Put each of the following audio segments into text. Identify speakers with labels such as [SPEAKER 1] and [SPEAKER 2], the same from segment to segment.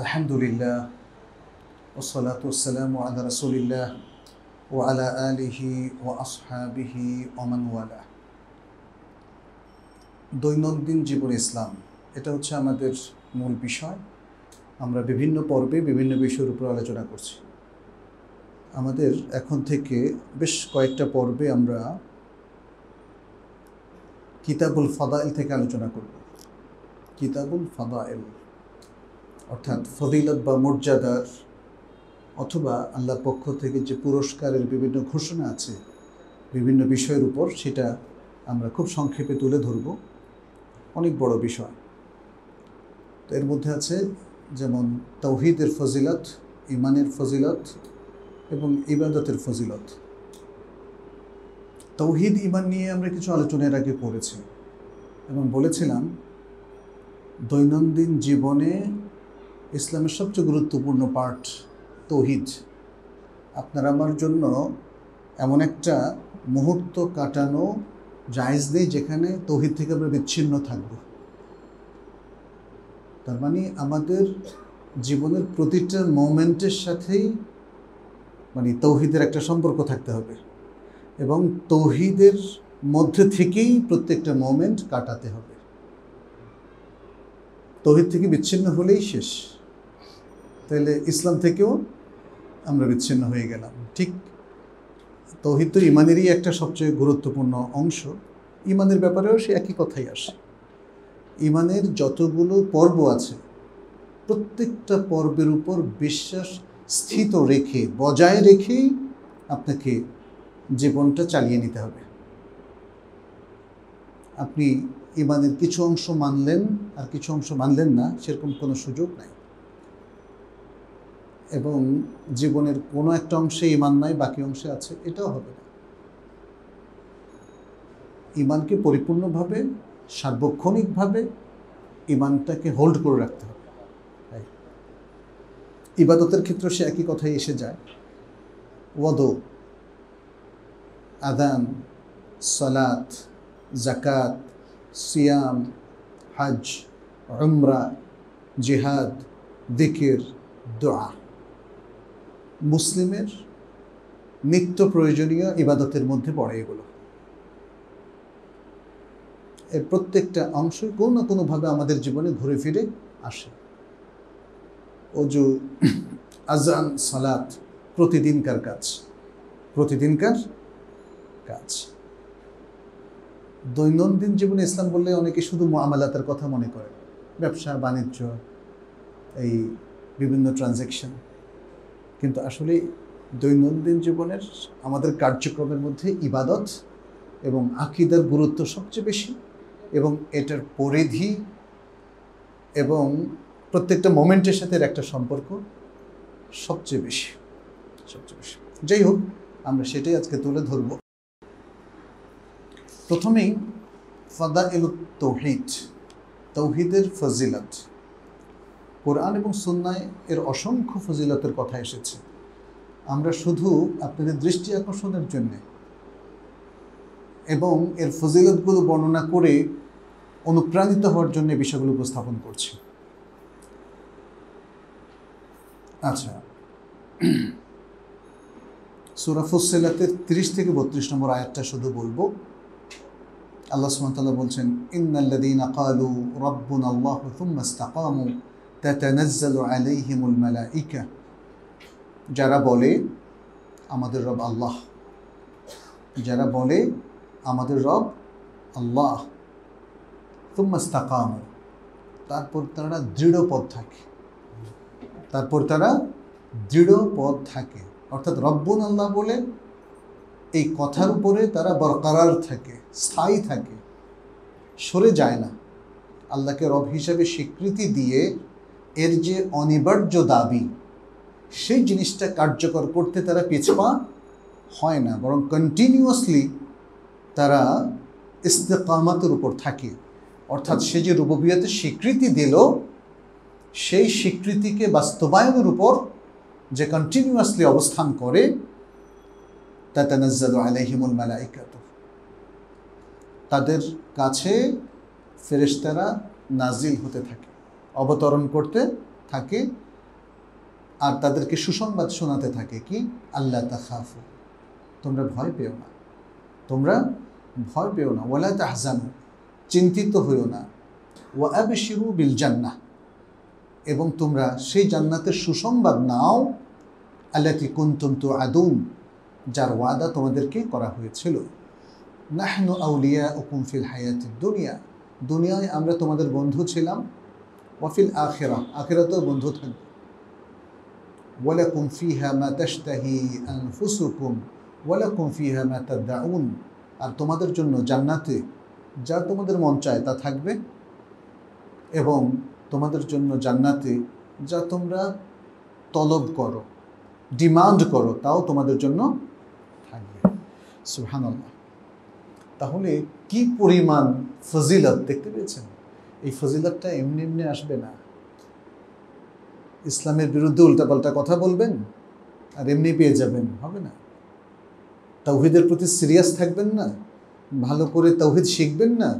[SPEAKER 1] আলহামদুলিল্লাহ ওসলাত ওসালাম আলা রসুলিল্লাহ ও আলা আলিহি ও আসহাবিহি ওমানওয়ালা দৈনন্দিন জীবন ইসলাম এটা হচ্ছে আমাদের মূল বিষয় আমরা বিভিন্ন পর্বে বিভিন্ন বিষয়ের উপর আলোচনা করছি আমাদের এখন থেকে বেশ কয়েকটা পর্বে আমরা কিতাবুল ফাদাইল থেকে আলোচনা করব কিতাবুল ফাদাইল অর্থাৎ ফদিলত বা মর্যাদার অথবা আল্লাহ পক্ষ থেকে যে পুরস্কারের বিভিন্ন ঘোষণা আছে বিভিন্ন বিষয়ের উপর সেটা আমরা খুব সংক্ষেপে তুলে ধরব অনেক বড় বিষয় তো এর মধ্যে আছে যেমন তৌহিদের ফজিলত ইমানের ফজিলত এবং ইবাদতের ফজিলত তৌহিদ ইমান নিয়ে আমরা কিছু আলোচনার আগে করেছি এবং বলেছিলাম দৈনন্দিন জীবনে ইসলামের সবচেয়ে গুরুত্বপূর্ণ পার্ট তৌহিদ আপনার আমার জন্য এমন একটা মুহূর্ত কাটানো জায়জ নেই যেখানে তৌহিদ থেকে আমরা বিচ্ছিন্ন থাকব তার মানে আমাদের জীবনের প্রতিটা মোমেন্টের সাথেই মানে তৌহিদের একটা সম্পর্ক থাকতে হবে এবং তৌহিদের মধ্যে থেকেই প্রত্যেকটা মোমেন্ট কাটাতে হবে তৌহিদ থেকে বিচ্ছিন্ন হলেই শেষ তাহলে ইসলাম থেকেও আমরা বিচ্ছিন্ন হয়ে গেলাম ঠিক তৌহিদ তো ইমানেরই একটা সবচেয়ে গুরুত্বপূর্ণ অংশ ইমানের ব্যাপারেও সে একই কথাই আসে ইমানের যতগুলো পর্ব আছে প্রত্যেকটা পর্বের উপর বিশ্বাস স্থিত রেখে বজায় রেখেই আপনাকে জীবনটা চালিয়ে নিতে হবে আপনি ইমানের কিছু অংশ মানলেন আর কিছু অংশ মানলেন না সেরকম কোনো সুযোগ নাই এবং জীবনের কোনো একটা অংশে ইমান নাই বাকি অংশে আছে এটাও হবে না ইমানকে পরিপূর্ণভাবে সার্বক্ষণিকভাবে ইমানটাকে হোল্ড করে রাখতে হবে ইবাদতের ক্ষেত্রে সে একই কথাই এসে যায় ওয়াদ আদান সালাত জাকাত সিয়াম হাজ রমরা জেহাদ দিকির দোয়া মুসলিমের নিত্য প্রয়োজনীয় ইবাদতের মধ্যে পড়ে এগুলো এর প্রত্যেকটা অংশ কোনো না কোনোভাবে আমাদের জীবনে ঘুরে ফিরে আসে অজু আজান সালাত প্রতিদিনকার কাজ প্রতিদিনকার কাজ দৈনন্দিন জীবনে ইসলাম বললে অনেকে শুধু মামালাতের কথা মনে করে ব্যবসা বাণিজ্য এই বিভিন্ন ট্রানজ্যাকশন কিন্তু আসলে দৈনন্দিন জীবনের আমাদের কার্যক্রমের মধ্যে ইবাদত এবং আকিদার গুরুত্ব সবচেয়ে বেশি এবং এটার পরিধি এবং প্রত্যেকটা মোমেন্টের সাথে একটা সম্পর্ক সবচেয়ে বেশি সবচেয়ে বেশি যাই হোক আমরা সেটাই আজকে তুলে ধরব প্রথমেই ফাদা এল তৌহিদ তৌহিদের ফজিলত কোরআন এবং সন্ন্যায় এর অসংখ্য ফজিলতের কথা এসেছে আমরা শুধু আপনাদের দৃষ্টি আকর্ষণের জন্যে এবং এর ফজিলতগুলো বর্ণনা করে অনুপ্রাণিত হওয়ার জন্য বিষয়গুলো উপস্থাপন করছি আচ্ছা সুরাফুসেলাতে তিরিশ থেকে বত্রিশ নম্বর আয়াতটা শুধু বলবো আল্লাহ সুমতাল্লাহ বলছেন ইন্নাল্লাদিন আকালু রব্বুন আল্লাহ তুম্মাস্তাকামু তাতানাজ্জালু আলাইহিমুল মালাইকা যারা বলে আমাদের রব আল্লাহ যারা বলে আমাদের রব আল্লাহ তুম্মাস্তাকাম তারপর তারা দৃঢ় পথ থাকে তারপর তারা দৃঢ় পথ থাকে অর্থাৎ রব্বন আল্লাহ বলে এই কথার উপরে তারা বরকরার থাকে স্থায়ী থাকে সরে যায় না আল্লাহকে রব হিসাবে স্বীকৃতি দিয়ে এর যে অনিবার্য দাবি সেই জিনিসটা কার্যকর করতে তারা পিছপা হয় না বরং কন্টিনিউয়াসলি তারা ইস্তেকামাতের উপর থাকে অর্থাৎ সে যে রুববিয়াতে স্বীকৃতি দিল সেই স্বীকৃতিকে বাস্তবায়নের উপর যে কন্টিনিউয়াসলি অবস্থান করে তাতানাজ্জাদু আলাইহিমুল মালাইকাত তাদের কাছে ফেরেশতারা নাজিল হতে থাকে অবতরণ করতে থাকে আর তাদেরকে সুসংবাদ শোনাতে থাকে কি আল্লাহ তাহাফু তোমরা ভয় পেও না তোমরা ভয় পেও না ওয়ালা তাহজানু চিন্তিত হইও না ওয়া আবশিরু বিল জান্না এবং তোমরা সেই জান্নাতের সুসংবাদ নাও আল্লাতি কুন্তুম তু আদুম যার ওয়াদা তোমাদেরকে করা হয়েছিল নাহনু আউলিয়া ও কুমফিল হায়াতের দুনিয়া দুনিয়ায় আমরা তোমাদের বন্ধু ছিলাম ওয়াফিল আখেরা আখেরাতেও বন্ধু থাকবে ওয়ালাকুম ফিহা মা বলে কুমফি ওয়ালাকুম ফিহা মা তাদাউন আর তোমাদের জন্য জান্নাতে যা তোমাদের মন চায় তা থাকবে এবং তোমাদের জন্য জান্নাতে যা তোমরা তলব করো ডিমান্ড করো তাও তোমাদের জন্য থাকবে সুহানাল্লাহ তাহলে কি পরিমাণ ফজিলত দেখতে পেয়েছেন এই ফজিলতটা এমনি এমনি আসবে না ইসলামের বিরুদ্ধে উল্টাপাল্টা কথা বলবেন আর এমনি পেয়ে যাবেন হবে না তৌহিদের প্রতি সিরিয়াস থাকবেন না ভালো করে তৌহিদ শিখবেন না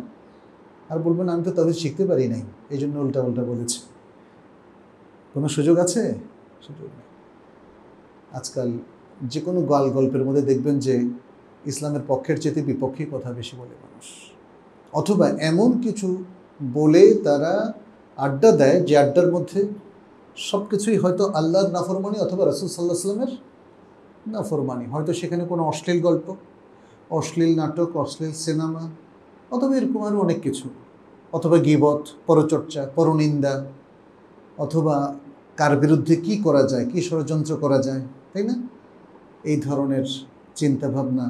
[SPEAKER 1] আর বলবেন আমি তো তৌহিদ শিখতে পারি নাই এই জন্য উল্টাপাল্টা বলেছি কোনো সুযোগ আছে সুযোগ নেই আজকাল যে কোনো গাল গল্পের মধ্যে দেখবেন যে ইসলামের পক্ষের চেয়ে বিপক্ষে কথা বেশি বলে মানুষ অথবা এমন কিছু বলে তারা আড্ডা দেয় যে আড্ডার মধ্যে সব কিছুই হয়তো আল্লাহর নাফরমানি অথবা রসুল সাল্লাহ সাল্লামের নাফরমানি হয়তো সেখানে কোনো অশ্লীল গল্প অশ্লীল নাটক অশ্লীল সিনেমা অথবা এরকম আরও অনেক কিছু অথবা গিবত পরচর্চা পরনিন্দা অথবা কার বিরুদ্ধে কি করা যায় কি ষড়যন্ত্র করা যায় তাই না এই ধরনের চিন্তাভাবনা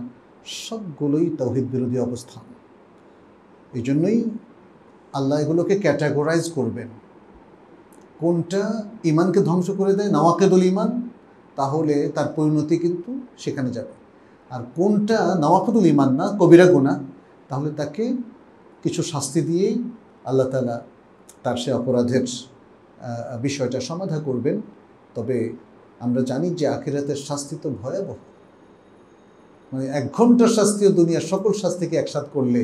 [SPEAKER 1] সবগুলোই তহিদ বিরোধী অবস্থান এই জন্যই আল্লাহ এগুলোকে ক্যাটাগরাইজ করবেন কোনটা ইমানকে ধ্বংস করে দেয় নওয়াকেদুল ইমান তাহলে তার পরিণতি কিন্তু সেখানে যাবে আর কোনটা নওয়াকেদুল ইমান না কবিরা গুণা তাহলে তাকে কিছু শাস্তি দিয়েই আল্লাহ তালা তার সে অপরাধের বিষয়টা সমাধা করবেন তবে আমরা জানি যে আখিরাতের শাস্তি তো ভয়াবহ মানে এক ঘন্টার শাস্তিও দুনিয়ার সকল শাস্তিকে একসাথ করলে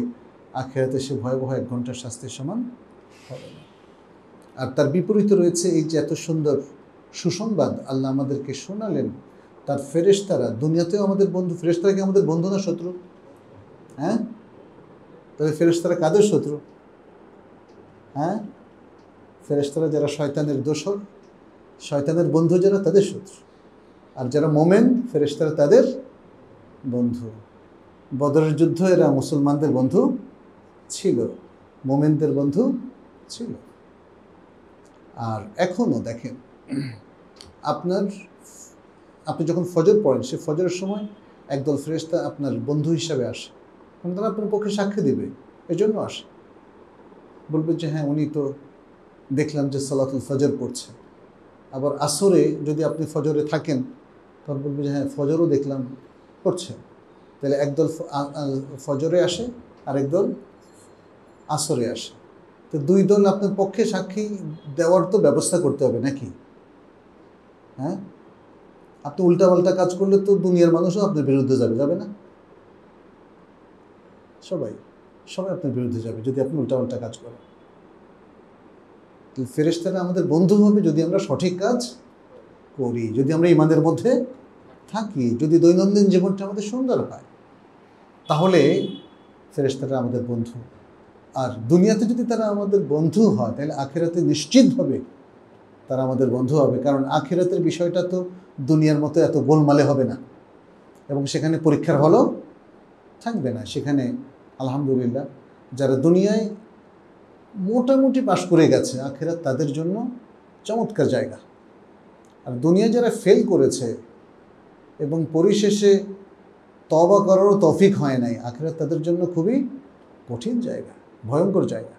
[SPEAKER 1] আখেরাতে সে ভয়াবহ এক ঘন্টার শাস্তির সমান হবে না আর তার বিপরীতে রয়েছে এই যে এত সুন্দর সুসংবাদ আল্লাহ আমাদেরকে শোনালেন তার ফেরেশতারা দুনিয়াতেও আমাদের বন্ধু ফেরেশতারা কি আমাদের বন্ধু না শত্রু হ্যাঁ তাহলে ফেরেশতারা কাদের শত্রু হ্যাঁ ফেরেশতারা যারা শয়তানের দোষক শয়তানের বন্ধু যারা তাদের শত্রু আর যারা মোমেন ফেরেশতারা তাদের বন্ধু বদরের যুদ্ধ এরা মুসলমানদের বন্ধু ছিল মোমেনদের বন্ধু ছিল আর এখনও দেখেন আপনার আপনি যখন ফজর পড়েন সে ফজরের সময় একদল ফ্রেস্তা আপনার বন্ধু হিসাবে আসে কারণ তারা আপনার পক্ষে সাক্ষী দেবে জন্য আসে বলবে যে হ্যাঁ উনি তো দেখলাম যে সালাতুল ফজর পড়ছে আবার আসরে যদি আপনি ফজরে থাকেন তখন বলবে যে হ্যাঁ ফজরও দেখলাম পড়ছে তাহলে একদল ফজরে আসে আর একদল আসরে আসে তো দুই দল আপনার পক্ষে সাক্ষী দেওয়ার তো ব্যবস্থা করতে হবে নাকি হ্যাঁ আপনি উল্টাপাল্টা কাজ করলে তো দুনিয়ার মানুষও আপনার বিরুদ্ধে যাবে যাবে না সবাই সবাই আপনার বিরুদ্ধে যাবে যদি আপনি উল্টাপাল্টা কাজ করেন ফেরেস্তারা আমাদের বন্ধু হবে যদি আমরা সঠিক কাজ করি যদি আমরা ইমানের মধ্যে থাকি যদি দৈনন্দিন জীবনটা আমাদের সুন্দর হয় তাহলে ফেরেস্তারা আমাদের বন্ধু আর দুনিয়াতে যদি তারা আমাদের বন্ধু হয় তাহলে আখেরাতে নিশ্চিতভাবে তারা আমাদের বন্ধু হবে কারণ আখেরাতের বিষয়টা তো দুনিয়ার মতো এত গোলমালে হবে না এবং সেখানে পরীক্ষার হলও থাকবে না সেখানে আলহামদুলিল্লাহ যারা দুনিয়ায় মোটামুটি পাশ করে গেছে আখেরাত তাদের জন্য চমৎকার জায়গা আর দুনিয়া যারা ফেল করেছে এবং পরিশেষে তবা করারও তফিক হয় নাই আখেরাত তাদের জন্য খুবই কঠিন জায়গা ভয়ঙ্কর জায়গা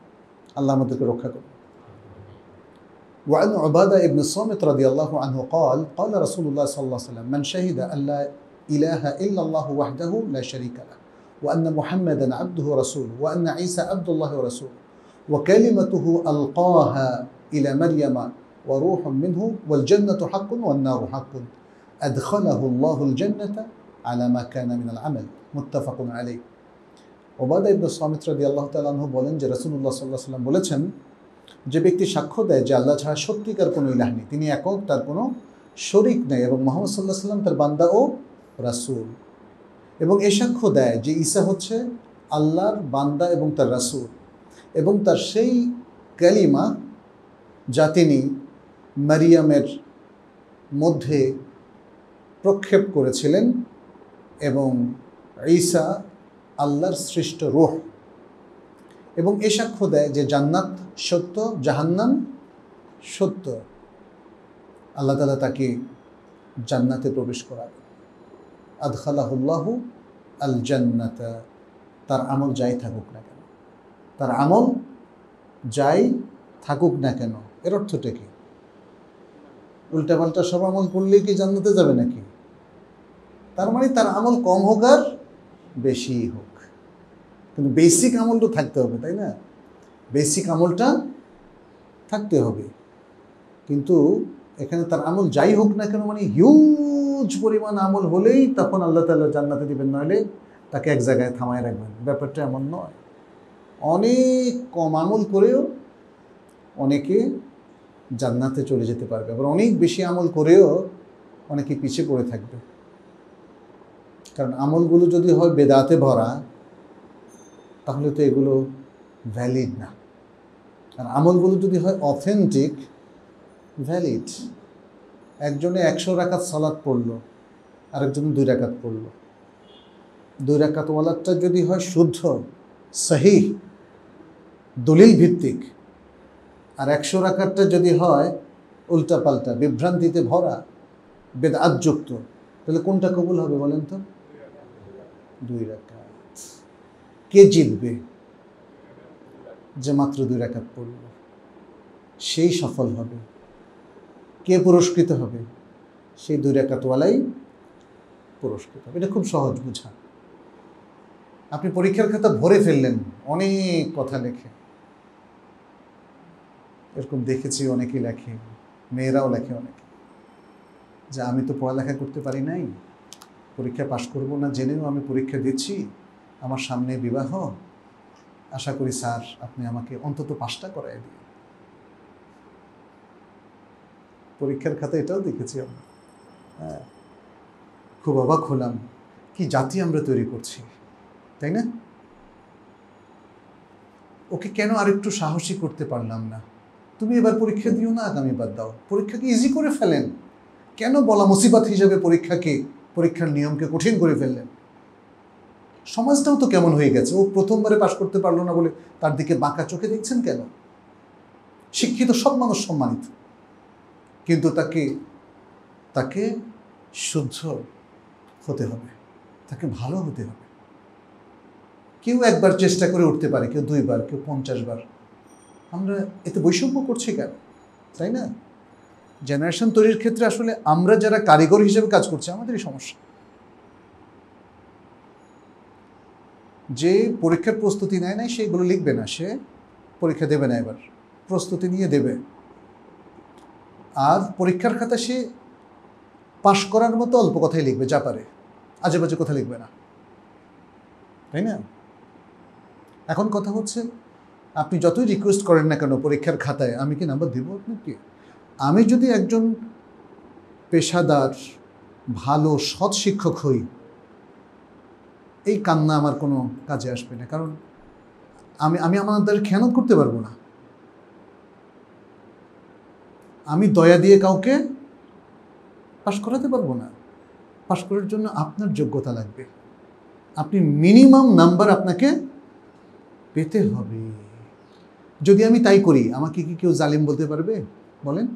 [SPEAKER 1] আল্লাহ আমাদেরকে রক্ষা করুন وعن عبادة بن الصامت رضي الله عنه قال قال رسول الله صلى الله عليه وسلم من شهد أن لا إله إلا الله وحده لا شريك له وأن محمدا عبده رسوله وأن عيسى عبد الله ورسوله وكلمته ألقاها إلى مريم وروح منه والجنة حق والنار حق أدخله الله الجنة على ما كان من العمل متفق عليه ওবাদা ইবনু সামিত রদি আল্লাহ তালাহু বলেন যে রসুল্লাহ সাল্লাহ সাল্লাম বলেছেন যে ব্যক্তি সাক্ষ্য দেয় যে আল্লাহ ছাড়া সত্যিকার কোনো ইলাহ নেই তিনি একক তার কোনো শরিক নেই এবং মোহাম্মদ সাল্লাহ সাল্লাম তার বান্দা ও রাসুল এবং এ সাক্ষ্য দেয় যে ঈসা হচ্ছে আল্লাহর বান্দা এবং তার রাসুল এবং তার সেই ক্যালিমা যা তিনি মারিয়ামের মধ্যে প্রক্ষেপ করেছিলেন এবং ঈসা আল্লাহর সৃষ্ট রোহ এবং এ সাক্ষ্য দেয় যে জান্নাত সত্য জাহান্নান সত্য আল্লাহ তালা তাকে জান্নাতে প্রবেশ করাবে আদখালাহুল্লাহ আল জান্নাতা তার আমল যাই থাকুক না কেন তার আমল যাই থাকুক না কেন এর অর্থটা কি উল্টাপাল্টা সব আমল করলেই কি জান্নাতে যাবে নাকি তার মানে তার আমল কম হোক আর বেশি হোক কিন্তু বেসিক আমল তো থাকতে হবে তাই না বেসিক আমলটা থাকতে হবে কিন্তু এখানে তার আমল যাই হোক না কেন মানে হিউজ পরিমাণ আমল হলেই তখন আল্লাহ তাল্লাহ জান্নাতে দিবেন নাহলে তাকে এক জায়গায় থামায় রাখবেন ব্যাপারটা এমন নয় অনেক কম আমল করেও অনেকে জান্নাতে চলে যেতে পারবে আবার অনেক বেশি আমল করেও অনেকে পিছিয়ে পড়ে থাকবে কারণ আমলগুলো যদি হয় বেদাতে ভরা তাহলে তো এগুলো ভ্যালিড না আর আমলগুলো যদি হয় অথেন্টিক ভ্যালিড একজনে একশো রাখাত সালাদ পড়লো আরেকজন দুই রাখাত পড়লো দুই রাকাতওয়ালারটা যদি হয় শুদ্ধ সহি দলিল ভিত্তিক আর একশো রাখাতটা যদি হয় উল্টাপাল্টা বিভ্রান্তিতে ভরা বেদাতযুক্ত তাহলে কোনটা কবুল হবে বলেন তো দুই রাকাত কে জিতবে যে মাত্র দুই রেখাত পড়ল সেই সফল হবে কে পুরস্কৃত হবে সেই দুই রেখাতওয়ালাই পুরস্কৃত হবে এটা খুব সহজ বোঝা আপনি পরীক্ষার খাতা ভরে ফেললেন অনেক কথা লেখে এরকম দেখেছি অনেকে লেখে মেয়েরাও লেখে অনেকে যে আমি তো পড়ালেখা করতে পারি নাই পরীক্ষা পাশ করব না জেনেও আমি পরীক্ষা দিচ্ছি আমার সামনে বিবাহ আশা করি স্যার আপনি আমাকে অন্তত পাঁচটা করাই দিন পরীক্ষার খাতে এটাও দেখেছি আমরা হ্যাঁ খুব অবাক হলাম কি জাতি আমরা তৈরি করছি তাই না ওকে কেন আরেকটু সাহসী করতে পারলাম না তুমি এবার পরীক্ষা দিও না আগামী বাদ দাও পরীক্ষাকে ইজি করে ফেলেন কেন বলা মুসিবাত হিসেবে পরীক্ষাকে পরীক্ষার নিয়মকে কঠিন করে ফেললেন সমাজটাও তো কেমন হয়ে গেছে ও প্রথমবারে পাশ করতে পারলো না বলে তার দিকে বাঁকা চোখে দেখছেন কেন শিক্ষিত সব মানুষ সম্মানিত কিন্তু তাকে তাকে শুদ্ধ হতে হবে তাকে ভালো হতে হবে কেউ একবার চেষ্টা করে উঠতে পারে কেউ দুইবার কেউ পঞ্চাশ বার আমরা এতে বৈষম্য করছি কেন তাই না জেনারেশন তৈরির ক্ষেত্রে আসলে আমরা যারা কারিগর হিসেবে কাজ করছি আমাদেরই সমস্যা যে পরীক্ষার প্রস্তুতি নেয় নাই সেইগুলো লিখবে না সে পরীক্ষা দেবে না এবার প্রস্তুতি নিয়ে দেবে আর পরীক্ষার খাতা সে পাশ করার মতো অল্প কথাই লিখবে যা পারে আজে বাজে কথা লিখবে না তাই না এখন কথা হচ্ছে আপনি যতই রিকোয়েস্ট করেন না কেন পরীক্ষার খাতায় আমি কি নাম্বার দেবো আপনাকে আমি যদি একজন পেশাদার ভালো সৎ শিক্ষক হই এই কান্না আমার কোনো কাজে আসবে না কারণ আমি আমি আমাদের খেয়ানত করতে পারবো না আমি দয়া দিয়ে কাউকে পাশ করাতে পারবো না পাশ করার জন্য আপনার যোগ্যতা লাগবে আপনি মিনিমাম নাম্বার আপনাকে পেতে হবে যদি আমি তাই করি আমাকে কি কেউ জালিম বলতে পারবে বলেন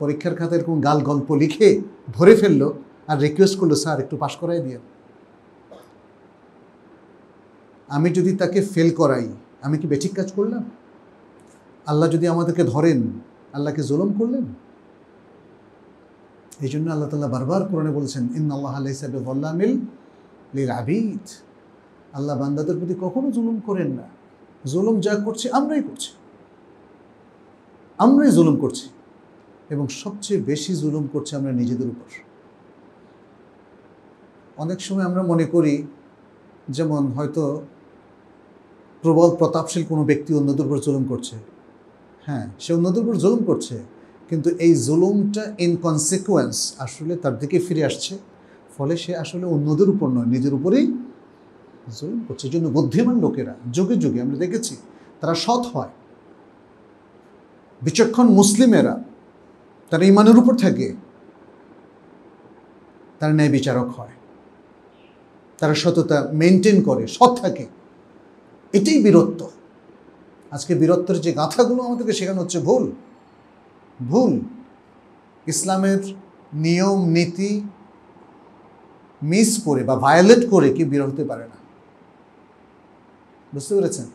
[SPEAKER 1] পরীক্ষার খাতায় এরকম গাল গল্প লিখে ভরে ফেললো আর রিকোয়েস্ট করলো স্যার একটু পাশ করাই দিয়ে আমি যদি তাকে ফেল করাই আমি কি বেঠিক কাজ করলাম আল্লাহ যদি আমাদেরকে ধরেন আল্লাহকে জুলম করলেন এই জন্য আল্লাহ তাল্লাহ বারবার কোরআনে বলছেন ইন আল্লাহ আল্লাহ হিসাবে ভল্লামিল লিল আবিদ আল্লাহ বান্দাদের প্রতি কখনো জুলুম করেন না জুলুম যা করছে আমরাই করছি আমরাই জুলুম করছি এবং সবচেয়ে বেশি জুলুম করছে আমরা নিজেদের উপর অনেক সময় আমরা মনে করি যেমন হয়তো প্রবল প্রতাপশীল কোনো ব্যক্তি অন্যদের উপর জুলুম করছে হ্যাঁ সে অন্যদের উপর জুলুম করছে কিন্তু এই জুলুমটা ইনকনসিকুয়েন্স আসলে তার দিকে ফিরে আসছে ফলে সে আসলে অন্যদের উপর নয় নিজের উপরেই জুলুম করছে এই জন্য বুদ্ধিমান লোকেরা যুগে যুগে আমরা দেখেছি তারা সৎ হয় বিচক্ষণ মুসলিমেরা তারা ইমানের উপর থাকে তারা ন্যায় বিচারক হয় তারা সততা মেনটেন করে সৎ থাকে এটাই বীরত্ব আজকে বীরত্বের যে গাথাগুলো আমাদেরকে শেখানো হচ্ছে ভুল ভুল ইসলামের নিয়ম নীতি মিস করে বা ভায়োলেট করে কি বীর হতে পারে না বুঝতে পেরেছেন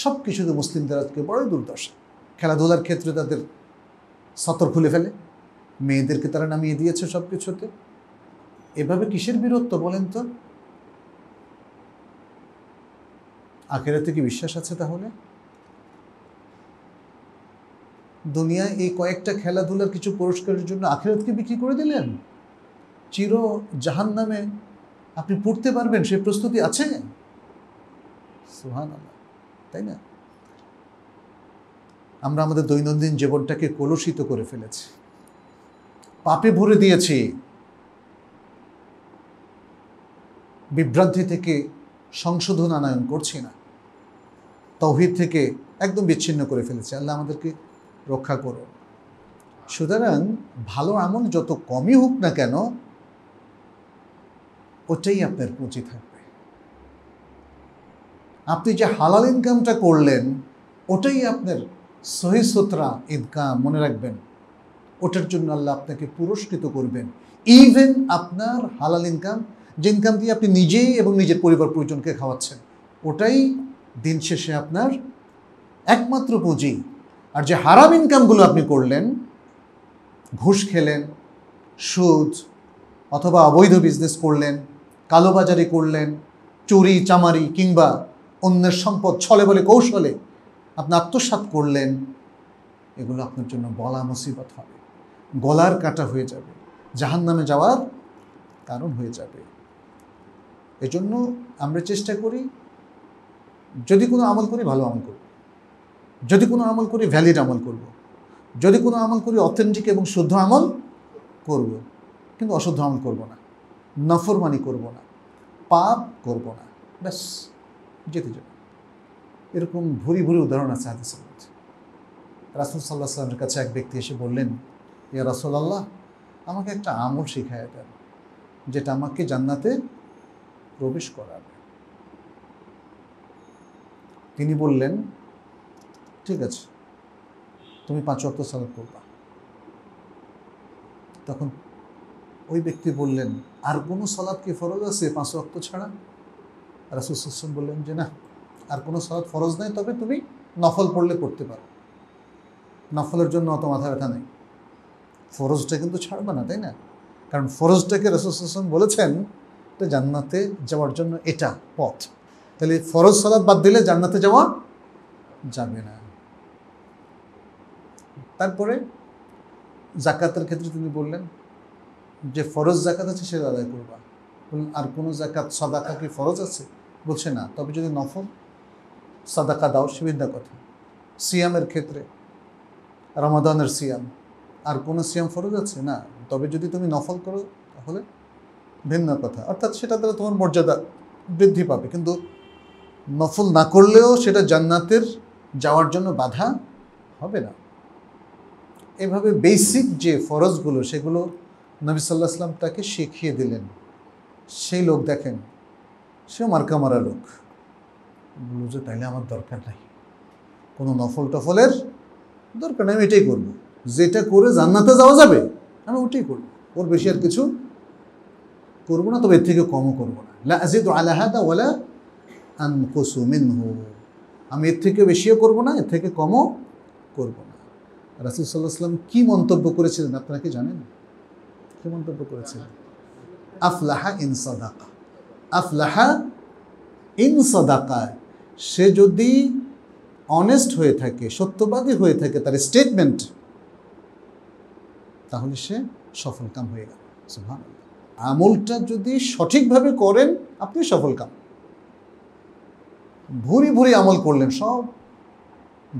[SPEAKER 1] সব কিছুতে মুসলিমদের আজকে বড়ই দুর্দশা খেলাধুলার ক্ষেত্রে তাদের সতর খুলে ফেলে মেয়েদেরকে তারা নামিয়ে দিয়েছে সব কিছুতে এভাবে কিসের বীরত্ব বলেন তো আখেরাতে কি বিশ্বাস আছে তাহলে দুনিয়ায় এই কয়েকটা খেলাধুলার কিছু পুরস্কারের জন্য আখেরাতকে বিক্রি করে দিলেন চির জাহান নামে আপনি পড়তে পারবেন সে প্রস্তুতি আছে সুহান তাই না আমরা আমাদের দৈনন্দিন জীবনটাকে কলুষিত করে ফেলেছি পাপে ভরে দিয়েছি বিভ্রান্তি থেকে সংশোধন আনায়ন করছি না তৌহিদ থেকে একদম বিচ্ছিন্ন করে ফেলেছে আল্লাহ আমাদেরকে রক্ষা করো সুতরাং ভালো আমল যত কমই হোক না কেন ওটাই আপনার পুঁজি থাকবে আপনি যে হালাল ইনকামটা করলেন ওটাই আপনার সহি সুতরা ইনকাম মনে রাখবেন ওটার জন্য আল্লাহ আপনাকে পুরস্কৃত করবেন ইভেন আপনার হালাল ইনকাম যে ইনকাম দিয়ে আপনি নিজেই এবং নিজের পরিবার পরিজনকে খাওয়াচ্ছেন ওটাই দিন শেষে আপনার একমাত্র পুঁজি আর যে হারাম ইনকামগুলো আপনি করলেন ঘুষ খেলেন সুদ অথবা অবৈধ বিজনেস করলেন কালোবাজারি করলেন চুরি চামারি কিংবা অন্যের সম্পদ ছলে বলে কৌশলে আপনি আত্মসাত করলেন এগুলো আপনার জন্য বলা মুসিবত হবে গলার কাটা হয়ে যাবে জাহান নামে যাওয়ার কারণ হয়ে যাবে এজন্য আমরা চেষ্টা করি যদি কোনো আমল করি ভালো আমল করব যদি কোনো আমল করি ভ্যালিড আমল করব। যদি কোনো আমল করি অথেন্টিক এবং শুদ্ধ আমল করব। কিন্তু অশুদ্ধ আমল করব না নফরমানি করব না পাপ করব না ব্যাস যেতে যাবে এরকম ভুরি ভুরি উদাহরণ আছে হাতে মধ্যে রাসুল সাল্লাহ সাল্লামের কাছে এক ব্যক্তি এসে বললেন ইয়া আল্লাহ আমাকে একটা আমল শিখায় দেন যেটা আমাকে জান্নাতে প্রবেশ করা তিনি বললেন ঠিক আছে তুমি পাঁচ অক্ট সালাদ করবা তখন ওই ব্যক্তি বললেন আর কোনো সালাদ কি ফরজ আছে পাঁচ অক্ত ছাড়া রাসুসাম বললেন যে না আর কোনো সালাদ ফরজ নাই তবে তুমি নফল পড়লে করতে পারো নফলের জন্য অত মাথা ব্যথা নেই ফরজটা কিন্তু ছাড়বে না তাই না কারণ ফরজটাকে রাসুসাম বলেছেন তো জান্নাতে যাওয়ার জন্য এটা পথ তাহলে ফরজ সালাদ বাদ দিলে জান্নাতে যাওয়া যাবে না তারপরে জাকাতের ক্ষেত্রে তিনি বললেন যে ফরজ জাকাত আছে সেটা আদায় করবা আর কোনো জাকাত সদাকা কি ফরজ আছে বলছে না তবে যদি নফল সাদাকা দাও সুবিধা কথা সিয়ামের ক্ষেত্রে রমাদানের সিয়াম আর কোনো সিয়াম ফরজ আছে না তবে যদি তুমি নফল করো তাহলে ভিন্ন কথা অর্থাৎ সেটা দ্বারা তোমার মর্যাদা বৃদ্ধি পাবে কিন্তু নফল না করলেও সেটা জান্নাতের যাওয়ার জন্য বাধা হবে না এভাবে বেসিক যে ফরজগুলো সেগুলো নবী সাল্লাহ আসলাম তাকে শিখিয়ে দিলেন সেই লোক দেখেন সে মার্কা মারা লোক বলল যে তাইলে আমার দরকার নাই কোনো নফল টফলের দরকার নেই আমি এটাই করবো যেটা করে জান্নাতে যাওয়া যাবে আমি ওটাই করব ওর বেশি আর কিছু করবো না তবে এর থেকে কমও করবো না আলাহাদা ওলা আনকুসু মিনহু আমি এর থেকে বেশিও করব না এর থেকে কমও করব না রাসুল সাল্লাহ সাল্লাম কী মন্তব্য করেছিলেন আপনাকে জানেন কী মন্তব্য করেছিলেন আফলাহা ইন সদাকা আফলাহা ইন সদাকা সে যদি অনেস্ট হয়ে থাকে সত্যবাদী হয়ে থাকে তার স্টেটমেন্ট তাহলে সে সফলকাম হয়ে গেল আমলটা যদি সঠিকভাবে করেন আপনি সফলকাম ভুরি ভুরি আমল করলেন সব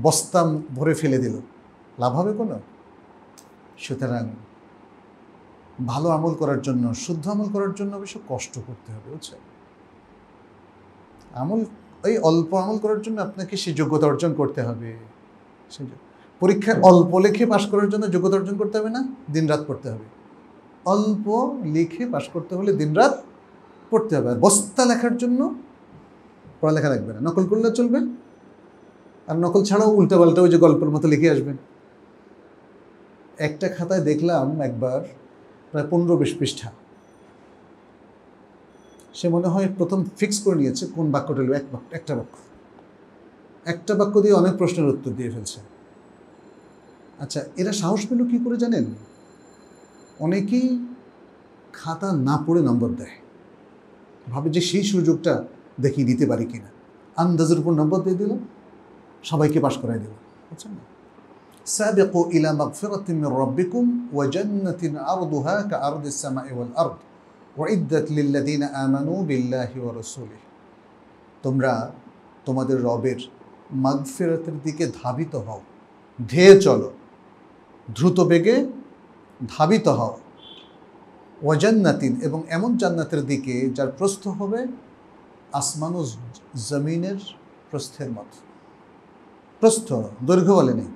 [SPEAKER 1] বস্তাম ভরে ফেলে দিল লাভ হবে কোনো সুতরাং ভালো আমল করার জন্য শুদ্ধ আমল করার জন্য অবশ্য কষ্ট করতে হবে বুঝছেন আমল এই অল্প আমল করার জন্য আপনাকে সে যোগ্যতা অর্জন করতে হবে সে পরীক্ষায় অল্প লেখে পাশ করার জন্য যোগ্যতা অর্জন করতে হবে না দিনরাত পড়তে হবে অল্প লিখে পাশ করতে হলে দিনরাত পড়তে হবে আর বস্তা লেখার জন্য পড়ালেখা লাগবে না নকল করলে চলবে আর নকল ছাড়াও উল্টে পাল্টা ওই যে গল্পের মতো লিখে আসবেন একটা খাতায় দেখলাম একবার প্রায় পনেরো বিশ পৃষ্ঠা সে মনে হয় প্রথম ফিক্স করে নিয়েছে কোন বাক্যটা এক বাক্য একটা বাক্য একটা বাক্য দিয়ে অনেক প্রশ্নের উত্তর দিয়ে ফেলছে আচ্ছা এরা সাহস পেল কী করে জানেন অনেকেই খাতা না পড়ে নম্বর দেয় ভাবে যে সেই সুযোগটা দেখি দিতে পারি কিনা আন্দাজের উপর নম্বর দিয়ে দিলাম সবাইকে পাশ করাই দিলাম বুঝছেন না سابقوا إلى مغفرة من ربكم وجنة عرضها كعرض السماء والأرض وعدت للذين آمنوا بالله ورسوله তোমরা তোমাদের রবের মাগফেরতের দিকে ধাবিত হও ধেয়ে চলো দ্রুত বেগে ধাবিত হও ওয়াজান্নাতিন এবং এমন জান্নাতের দিকে যার প্রস্থ হবে আসমান ও জমিনের প্রস্থের মত প্রস্থ দৈর্ঘ্য বলেনি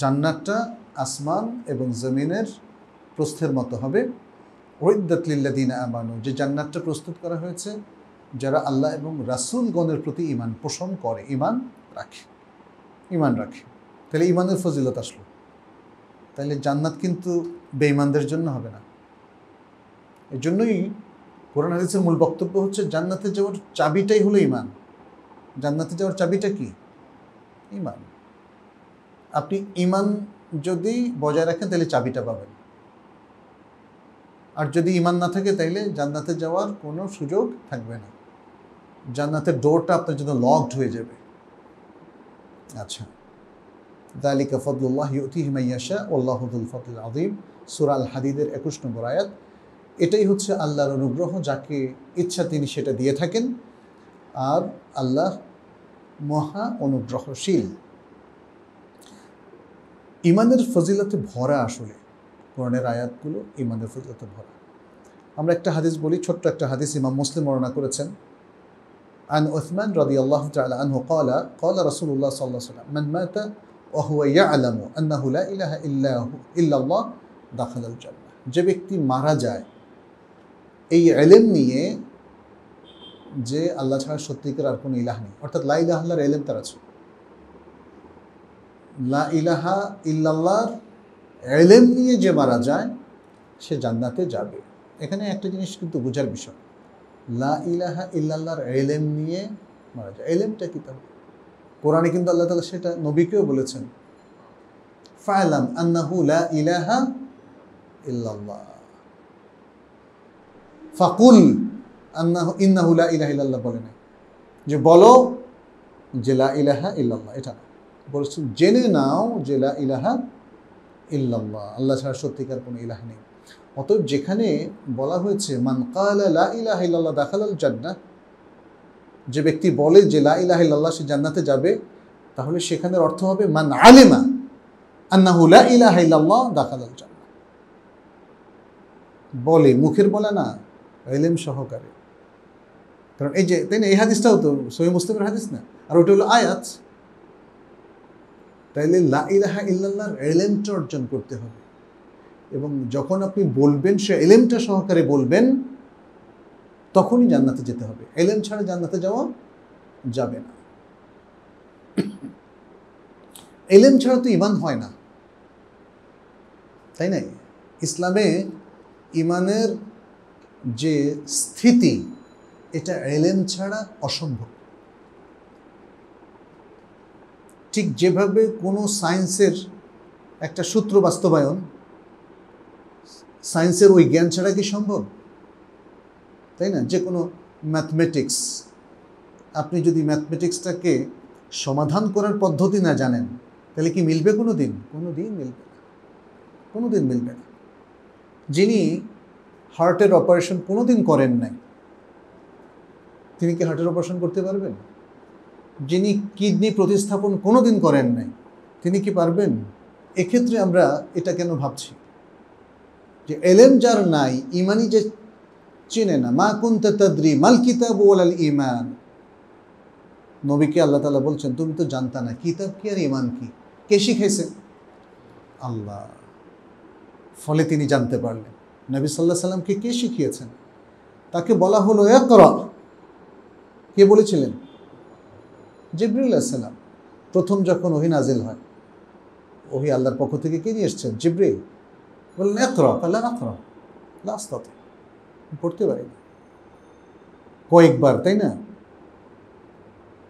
[SPEAKER 1] জান্নাতটা আসমান এবং জমিনের প্রস্থের মতো হবে ওইদাতলিল্লাদিন আমানু যে জান্নাতটা প্রস্তুত করা হয়েছে যারা আল্লাহ এবং রাসুলগণের প্রতি ইমান পোষণ করে ইমান রাখে ইমান রাখে তাহলে ইমানের ফজিলত আসলো তাহলে জান্নাত কিন্তু বেঈমানদের জন্য হবে না এর জন্যই কোরআন হাদিসের মূল বক্তব্য হচ্ছে জান্নাতে যাওয়ার চাবিটাই হলো ইমান জান্নাতে যাওয়ার চাবিটা কি ইমান আপনি ইমান যদি বজায় রাখেন তাহলে চাবিটা পাবেন আর যদি ইমান না থাকে তাইলে জান্নাতে যাওয়ার কোনো সুযোগ থাকবে না জান্নাতের ডোরটা আপনার জন্য লকড হয়ে যাবে আচ্ছা দালিকা ফদুল্লাহ ইউতিহিমাইয়াশা আল্লাহ ফদুল আদিম সুরাল হাদিদের একুশ নম্বর আয়াত এটাই হচ্ছে আল্লাহর অনুগ্রহ যাকে ইচ্ছা তিনি সেটা দিয়ে থাকেন আর আল্লাহ মহা অনুগ্রহশীল ইমানের ফজিলাতে ভরা আসলে কোরআনের আয়াতগুলো ইমানের ফজিলাতে ভরা আমরা একটা হাদিস বলি ছোট্ট একটা হাদিস ইমাম মুসলিম বর্ণনা করেছেন আন ওসমান রদি আল্লাহ تعالى عنه কলা قال رسول الله صلى الله عليه وسلم من مات وهو يعلم أنه যে ব্যক্তি মারা যায় এই এলেম নিয়ে যে আল্লাহ ছাড়া সত্যিকার আর কোনো ইলাহ নেই অর্থাৎ লা ইলাহার এলেম তার আছে লা ইলাহা ইল্লাল্লাহর এলেম নিয়ে যে মারা যায় সে জান্নাতে যাবে এখানে একটা জিনিস কিন্তু বোঝার বিষয় লা ইলাহা ইল্লাল্লাহর এলেম নিয়ে মারা যায় এলেমটা কি তাহলে কোরআনে কিন্তু আল্লাহ তালা সেটা নবীকেও বলেছেন ফায়লাম আন্নাহু লা ইলাহা ইল্লাল্লাহ ফাকুল আন্না ইন্নাহুলা ইলাহ ইল্লাহ বলে নাই যে বলো যে লা ইলাহা ইল্লাল্লাহ এটা বলছো জেনে নাও যে লা ইলাহা ইল্লাল্লাহ আল্লাহ ছাড়া সত্যিকার কোনো ইলাহ নেই অতএব যেখানে বলা হয়েছে মান কালা লা ইলাহা ইল্লাল্লাহ দাখালাল জান্নাহ যে ব্যক্তি বলে যে লা ইলাহা ইল্লাল্লাহ সে জান্নাতে যাবে তাহলে সেখানের অর্থ হবে মান আলিমা আন্নাহু লা ইলাহা ইল্লাল্লাহ আল জান্নাহ বলে মুখের বলে না এলেম সহকারে কারণ এই যে তাই না এই হাদিসটাও তো সহি মুস্তফের হাদিস না আর ওটা হলো আয়াত তাইলে লা ইলাহা ইল্লাল্লাহর এলেমটা অর্জন করতে হবে এবং যখন আপনি বলবেন সে এলেমটা সহকারে বলবেন তখনই জান্নাতে যেতে হবে এলেম ছাড়া জান্নাতে যাওয়া যাবে না এলেম ছাড়া তো ইমান হয় না তাই নাই ইসলামে ইমানের যে স্থিতি এটা এলেন ছাড়া অসম্ভব ঠিক যেভাবে কোনো সায়েন্সের একটা সূত্র বাস্তবায়ন সায়েন্সের ওই জ্ঞান ছাড়া কি সম্ভব তাই না যে কোনো ম্যাথমেটিক্স আপনি যদি ম্যাথমেটিক্সটাকে সমাধান করার পদ্ধতি না জানেন তাহলে কি মিলবে কোনো দিন কোনো দিন মিলবে না কোনো দিন মিলবে না যিনি হার্টের অপারেশন কোনো দিন করেন নাই তিনি কি হার্টের অপারেশন করতে পারবেন যিনি কিডনি প্রতিস্থাপন কোনো দিন করেন নাই তিনি কি পারবেন এক্ষেত্রে আমরা এটা কেন ভাবছি যে এলেম যার নাই ইমানই যে চেনে না মা কুন তাদ্রি মাল কিতাব আল ইমান নবীকে আল্লাহ তালা বলছেন তুমি তো জানতা না কিতাব কি আর ইমান কি কে শিখেছে আল্লাহ ফলে তিনি জানতে পারলেন নবী সাল্লাহ সাল্লামকে কে শিখিয়েছেন তাকে বলা হলো এক কে বলেছিলেন জিবরুল সাল্লাম প্রথম যখন ওহি নাজিল হয় ওহি আল্লাহর পক্ষ থেকে কে নিয়ে এসছেন জিব্রিল বললেন একরা তাহলে আকরা লাস্ট পড়তে পারি কয়েকবার তাই না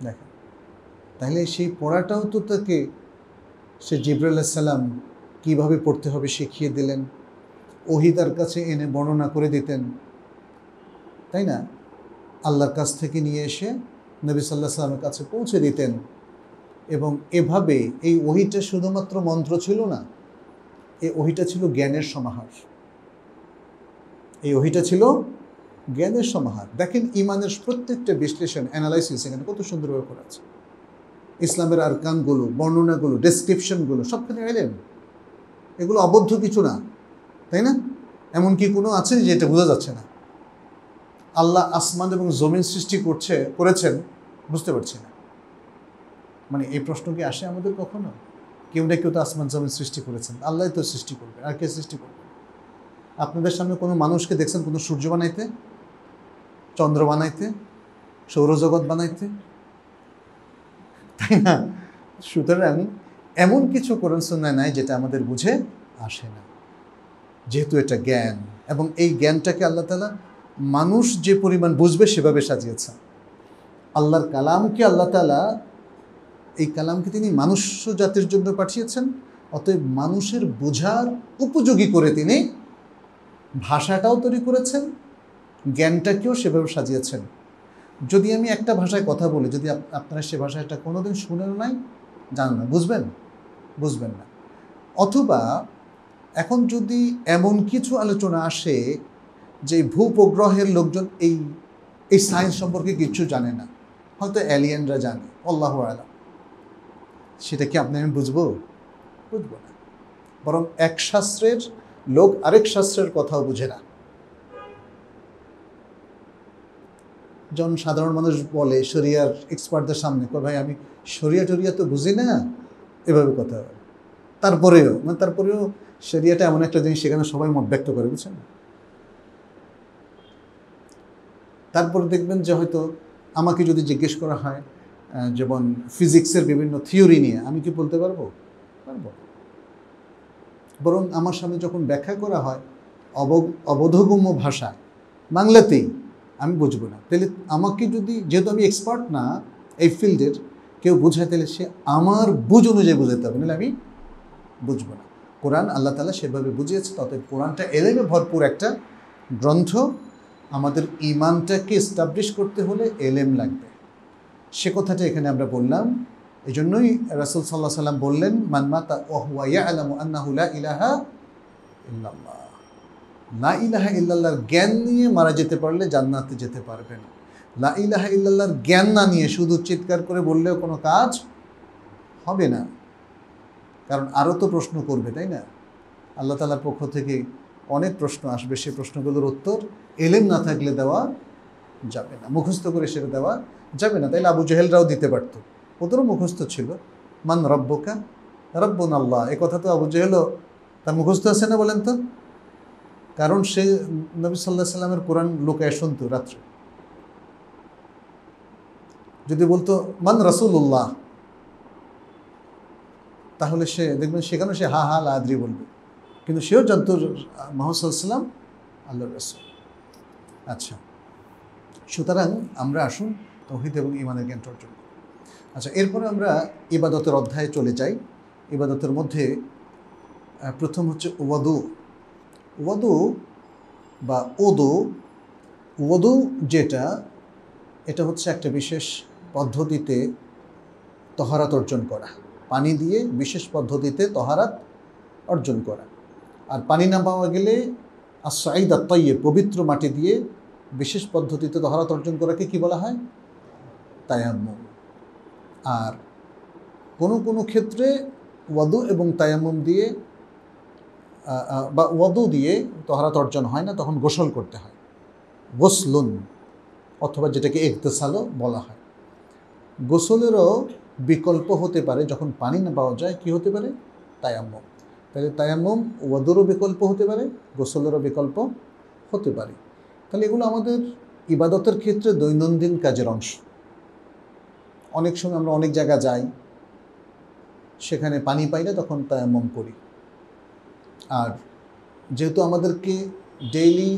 [SPEAKER 1] দেখেন তাহলে সেই পড়াটাও তো তাকে সে জিবরুল সাল্লাম কীভাবে পড়তে হবে শিখিয়ে দিলেন ওহিদার কাছে এনে বর্ণনা করে দিতেন তাই না আল্লাহর কাছ থেকে নিয়ে এসে নবী সাল্লাহ সাল্লামের কাছে পৌঁছে দিতেন এবং এভাবে এই ওহিটা শুধুমাত্র মন্ত্র ছিল না এই ওহিটা ছিল জ্ঞানের সমাহার এই ওহিটা ছিল জ্ঞানের সমাহার দেখেন ইমানের প্রত্যেকটা বিশ্লেষণ অ্যানালাইসিস এখানে কত সুন্দরভাবে করা আছে ইসলামের আরকানগুলো বর্ণনাগুলো ডেসক্রিপশনগুলো সবখানে এলেন এগুলো অবদ্ধ কিছু না তাই না এমন কি কোনো আছে যে এটা বোঝা যাচ্ছে না আল্লাহ আসমান এবং জমিন সৃষ্টি করছে করেছেন বুঝতে পারছি না মানে এই প্রশ্ন কি আসে আমাদের কখনো কেউ না কেউ তো আসমান জমিন সৃষ্টি করেছেন আল্লাহ তো সৃষ্টি করবে আর কে সৃষ্টি করবে আপনাদের সামনে কোনো মানুষকে দেখছেন কোনো সূর্য বানাইতে চন্দ্র বানাইতে সৌরজগৎ বানাইতে তাই না সুতরাং এমন কিছু করেন নাই যেটা আমাদের বুঝে আসে না যেহেতু এটা জ্ঞান এবং এই জ্ঞানটাকে আল্লাহ তালা মানুষ যে পরিমাণ বুঝবে সেভাবে সাজিয়েছেন আল্লাহর কালামকে আল্লাহ তালা এই কালামকে তিনি মানুষ জাতির জন্য পাঠিয়েছেন অতএব মানুষের বোঝার উপযোগী করে তিনি ভাষাটাও তৈরি করেছেন জ্ঞানটাকেও সেভাবে সাজিয়েছেন যদি আমি একটা ভাষায় কথা বলি যদি আপনারা সে ভাষাটা কোনোদিন শুনেন নাই জানেন না বুঝবেন বুঝবেন না অথবা এখন যদি এমন কিছু আলোচনা আসে যে ভূপগ্রহের লোকজন এই এই সায়েন্স সম্পর্কে কিছু জানে না হয়তো অ্যালিয়েনরা জানে আল্লাহ আলাম সেটা কি আপনি আমি বুঝবো বুঝবো না বরং এক শাস্ত্রের লোক আরেক শাস্ত্রের কথাও বুঝে না যখন সাধারণ মানুষ বলে শরিয়ার এক্সপার্টদের সামনে ভাই আমি শরিয়া টরিয়া তো বুঝি না এভাবে কথা তারপরেও মানে তারপরেও সেরিয়াটা এমন একটা জিনিস সেখানে সবাই মত ব্যক্ত করে বুঝছেন তারপর দেখবেন যে হয়তো আমাকে যদি জিজ্ঞেস করা হয় যেমন ফিজিক্সের বিভিন্ন থিওরি নিয়ে আমি কি বলতে পারবো পারব বরং আমার সামনে যখন ব্যাখ্যা করা হয় অব অবোধগম্য ভাষায় বাংলাতেই আমি বুঝবো না তাহলে আমাকে যদি যেহেতু আমি এক্সপার্ট না এই ফিল্ডের কেউ বোঝায় তাহলে সে আমার বুঝ অনুযায়ী বোঝাতে হবে নাহলে আমি বুঝবো না কোরআন আল্লাহ তালা সেভাবে বুঝিয়েছে অতএব কোরআনটা এলেমে ভরপুর একটা গ্রন্থ আমাদের ইমানটাকে এস্টাবলিশ করতে হলে এলেম লাগবে সে কথাটা এখানে আমরা বললাম এই জন্যই রাসুল সাল্লাহ সাল্লাম বললেন মানমা তা ওহুয়া আলাম আন্নাহুল্লা ইলাহা না লা ইলাহা ইল্লাল্লাহর জ্ঞান নিয়ে মারা যেতে পারলে জান্নাতে যেতে পারবেন লা ইলাহা ইল্লাল্লাহর জ্ঞান না নিয়ে শুধু চিৎকার করে বললেও কোনো কাজ হবে না কারণ আরও তো প্রশ্ন করবে তাই না আল্লাহ তালার পক্ষ থেকে অনেক প্রশ্ন আসবে সে প্রশ্নগুলোর উত্তর এলেম না থাকলে দেওয়া যাবে না মুখস্থ করে সেটা দেওয়া যাবে না তাইলে আবু জেহেলরাও দিতে পারত ওদেরও মুখস্থ ছিল মান রব্বকা রব্বন আল্লাহ এ কথা তো আবু জেহেলও তার মুখস্থ আছে না বলেন তো কারণ সে নবী সাল্লাহ সাল্লামের কোরআন লোকায় শুনত রাত্রে যদি বলতো মান রাসুল্লাহ তাহলে সে দেখবেন সেখানে সে হা হা লাদ্রি বলবে কিন্তু সেও জানতো মহাসাল্লাম আল্লাহ রসুল আচ্ছা সুতরাং আমরা আসুন তহিদ এবং ইমানের জ্ঞান অর্জন আচ্ছা এরপরে আমরা ইবাদতের অধ্যায়ে চলে যাই ইবাদতের মধ্যে প্রথম হচ্ছে ওয়াদু ওয়াদু বা ওদু ওদু যেটা এটা হচ্ছে একটা বিশেষ পদ্ধতিতে তহরাত অর্জন করা পানি দিয়ে বিশেষ পদ্ধতিতে তহারাত অর্জন করা আর পানি না পাওয়া গেলে আর সাঈদা তৈয়ে পবিত্র মাটি দিয়ে বিশেষ পদ্ধতিতে তহারাত অর্জন করাকে কি বলা হয় তায়াম্ম আর কোনো কোনো ক্ষেত্রে ওয়াদু এবং তায়াম্মম দিয়ে বা ওয়াদু দিয়ে তহারাত অর্জন হয় না তখন গোসল করতে হয় গোসলুন অথবা যেটাকে একতেসালও বলা হয় গোসলেরও বিকল্প হতে পারে যখন পানি না পাওয়া যায় কি হতে পারে তায়াম্মম তাহলে তায়াম্মম ওয়াদুরও বিকল্প হতে পারে গোসলেরও বিকল্প হতে পারে তাহলে এগুলো আমাদের ইবাদতের ক্ষেত্রে দৈনন্দিন কাজের অংশ অনেক সময় আমরা অনেক জায়গা যাই সেখানে পানি পাই না তখন তায়াম্মম করি আর যেহেতু আমাদেরকে ডেইলি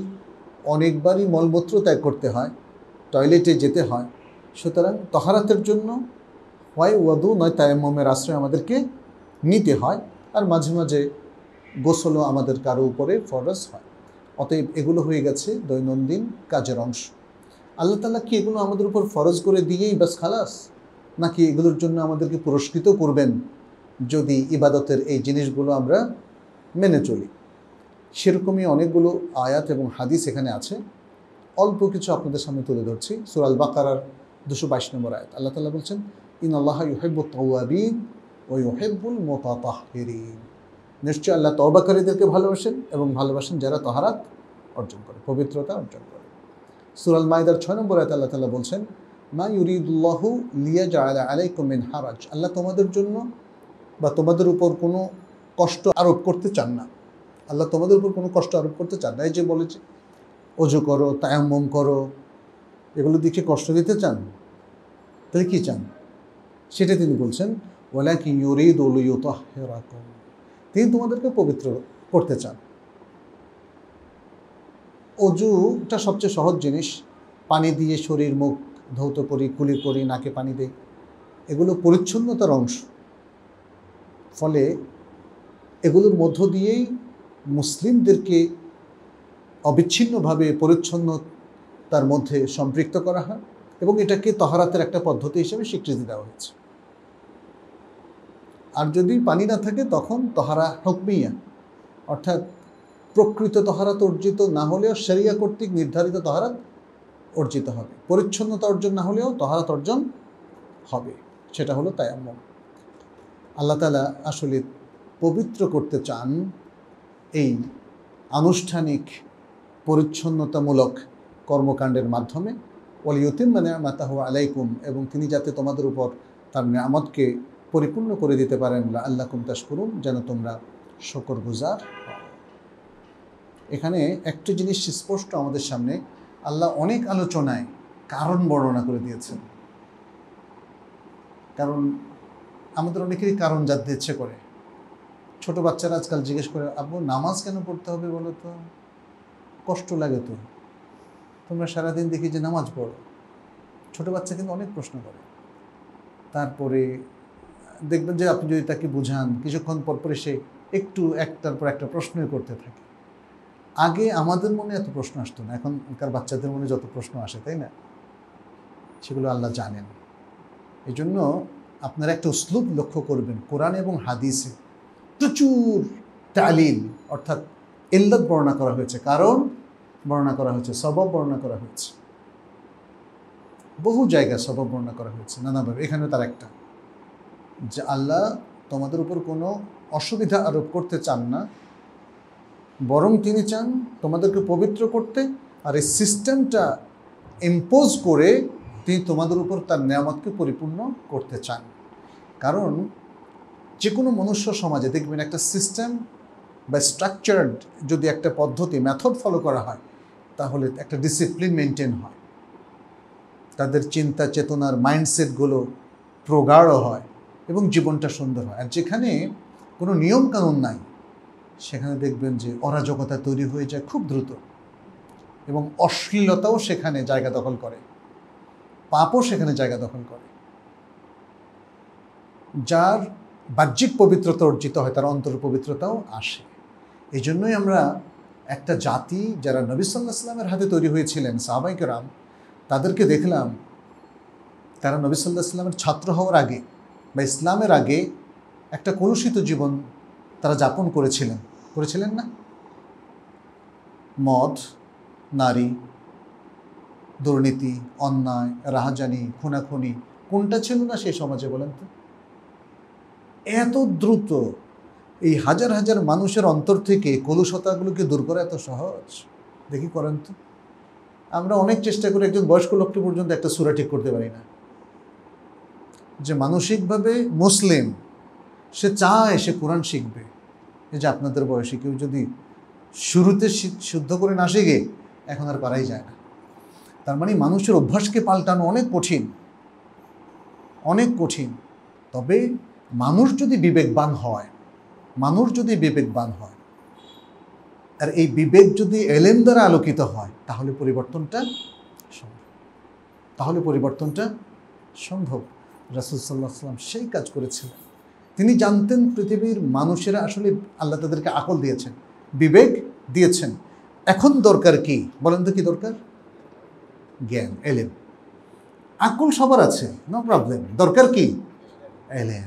[SPEAKER 1] অনেকবারই মলমূত্র ত্যাগ করতে হয় টয়লেটে যেতে হয় সুতরাং তহারাতের জন্য হয় ওয়াদু নয় তায়াম্মমের আশ্রয় আমাদেরকে নিতে হয় আর মাঝে মাঝে গোসলও আমাদের কারো উপরে ফরজ হয় অতএব এগুলো হয়ে গেছে দৈনন্দিন কাজের অংশ আল্লাহ তালা কি এগুলো আমাদের উপর ফরজ করে দিয়েই বাস খালাস নাকি এগুলোর জন্য আমাদেরকে পুরস্কৃত করবেন যদি ইবাদতের এই জিনিসগুলো আমরা মেনে চলি সেরকমই অনেকগুলো আয়াত এবং হাদিস এখানে আছে অল্প কিছু আপনাদের সামনে তুলে ধরছি সুরাল বাকারার দুশো বাইশ নম্বর আয়াত আল্লাহ তালা বলছেন ইন আল্লাহ ইহেবুল তওয়াবিন ও ইহেবুল মোতাতাহরিন নিশ্চয় আল্লাহ তবাকারীদেরকে ভালোবাসেন এবং ভালোবাসেন যারা তহারাত অর্জন করে পবিত্রতা অর্জন করে সুরাল মায়দার ছয় নম্বর আয়তা আল্লাহ তালা বলছেন মা ইউরিদুল্লাহ লিয়া জায়লা আলাইকুম মিন হারাজ আল্লাহ তোমাদের জন্য বা তোমাদের উপর কোনো কষ্ট আরোপ করতে চান না আল্লাহ তোমাদের উপর কোনো কষ্ট আরোপ করতে চান না এই যে বলেছে অজু করো তায়াম্বম করো এগুলো দিকে কষ্ট দিতে চান তাহলে কী চান সেটা তিনি বলছেন কি ইউরি দল তিনি তোমাদেরকে পবিত্র করতে চান অজুটা সবচেয়ে সহজ জিনিস পানি দিয়ে শরীর মুখ ধৌত করি কুলি করি নাকে পানি দেই এগুলো পরিচ্ছন্নতার অংশ ফলে এগুলোর মধ্য দিয়েই মুসলিমদেরকে অবিচ্ছিন্নভাবে পরিচ্ছন্ন তার মধ্যে সম্পৃক্ত করা হয় এবং এটাকে তহারাতের একটা পদ্ধতি হিসেবে স্বীকৃতি দেওয়া হয়েছে আর যদি পানি না থাকে তখন তহারা হকমিয়া অর্থাৎ প্রকৃত তহারাত অর্জিত না হলেও সেরিয়া কর্তৃক নির্ধারিত তহারাত অর্জিত হবে পরিচ্ছন্নতা অর্জন না হলেও তহারাত অর্জন হবে সেটা হলো তায়াম্মম আল্লাহ তালা আসলে পবিত্র করতে চান এই আনুষ্ঠানিক পরিচ্ছন্নতামূলক কর্মকাণ্ডের মাধ্যমে ওলিউতিম মানে মাতাহ আলাইকুম এবং তিনি যাতে তোমাদের উপর তার নিয়ামতকে পরিপূর্ণ করে দিতে পারেন আল্লাহ কুমতাস করুন যেন তোমরা শকর গুজার এখানে একটি জিনিস স্পষ্ট আমাদের সামনে আল্লাহ অনেক আলোচনায় কারণ বর্ণনা করে দিয়েছেন কারণ আমাদের অনেকেরই কারণ জানতে ইচ্ছে করে ছোট বাচ্চারা আজকাল জিজ্ঞেস করে আব্বু নামাজ কেন পড়তে হবে বলো তো কষ্ট লাগে তো তোমরা সারাদিন দেখি যে নামাজ পড়ো ছোট বাচ্চা কিন্তু অনেক প্রশ্ন করে তারপরে দেখবেন যে আপনি যদি তাকে বোঝান কিছুক্ষণ পরপরে সে একটু একটার পর একটা প্রশ্নই করতে থাকে আগে আমাদের মনে এত প্রশ্ন আসতো না এখনকার বাচ্চাদের মনে যত প্রশ্ন আসে তাই না সেগুলো আল্লাহ জানেন এই জন্য আপনারা একটা উসলুপ লক্ষ্য করবেন কোরআন এবং হাদিসে প্রচুর তালিল অর্থাৎ এল্লাত বর্ণনা করা হয়েছে কারণ বর্ণনা করা হয়েছে স্বভাব বর্ণনা করা হয়েছে বহু জায়গায় স্বভাব বর্ণনা করা হয়েছে নানাভাবে এখানেও তার একটা যে আল্লাহ তোমাদের উপর কোনো অসুবিধা আরোপ করতে চান না বরং তিনি চান তোমাদেরকে পবিত্র করতে আর এই সিস্টেমটা ইম্পোজ করে তিনি তোমাদের উপর তার নিয়ামতকে পরিপূর্ণ করতে চান কারণ যে কোনো মনুষ্য সমাজে দেখবেন একটা সিস্টেম বা স্ট্রাকচার্ড যদি একটা পদ্ধতি মেথড ফলো করা হয় তাহলে একটা ডিসিপ্লিন মেনটেন হয় তাদের চিন্তা চেতনার মাইন্ডসেটগুলো প্রগাঢ় হয় এবং জীবনটা সুন্দর হয় আর যেখানে কোনো নিয়মকানুন নাই সেখানে দেখবেন যে অরাজকতা তৈরি হয়ে যায় খুব দ্রুত এবং অশ্লীলতাও সেখানে জায়গা দখল করে পাপও সেখানে জায়গা দখল করে যার বাহ্যিক পবিত্রতা অর্জিত হয় তার অন্তর পবিত্রতাও আসে এই জন্যই আমরা একটা জাতি যারা নবী সাল্লাহ সাল্লামের হাতে তৈরি হয়েছিলেন সাহবাইকেরাম তাদেরকে দেখলাম তারা নবী সাল্লাহ সাল্লামের ছাত্র হওয়ার আগে বা ইসলামের আগে একটা কলুষিত জীবন তারা যাপন করেছিলেন করেছিলেন না মদ নারী দুর্নীতি অন্যায় রাহাজানি খুনাখুনি কোনটা ছিল না সেই সমাজে বলেন তো এত দ্রুত এই হাজার হাজার মানুষের অন্তর থেকে কলুষতাগুলোকে দূর করা এত সহজ দেখি করেন তো আমরা অনেক চেষ্টা করে একজন বয়স্ক লোকটি পর্যন্ত একটা সুরা ঠিক করতে পারি না যে মানসিকভাবে মুসলিম সে চায় সে কোরআন শিখবে এই যে আপনাদের বয়সে কেউ যদি শুরুতে শুদ্ধ করে না শিখে এখন আর পারাই যায় না তার মানে মানুষের অভ্যাসকে পাল্টানো অনেক কঠিন অনেক কঠিন তবে মানুষ যদি বিবেকবান হয় মানুষ যদি বিবেকবান হয় আর এই বিবেক যদি এলেম দ্বারা আলোকিত হয় তাহলে পরিবর্তনটা সম্ভব তাহলে পরিবর্তনটা সম্ভব রাসুল সাল্লাহ সাল্লাম সেই কাজ করেছিলেন তিনি জানতেন পৃথিবীর মানুষেরা আসলে আল্লাহ তাদেরকে আকল দিয়েছেন বিবেক দিয়েছেন এখন দরকার কি বলেন তো কি দরকার জ্ঞান এলেম আকল সবার আছে নো প্রবলেম দরকার কি এলেম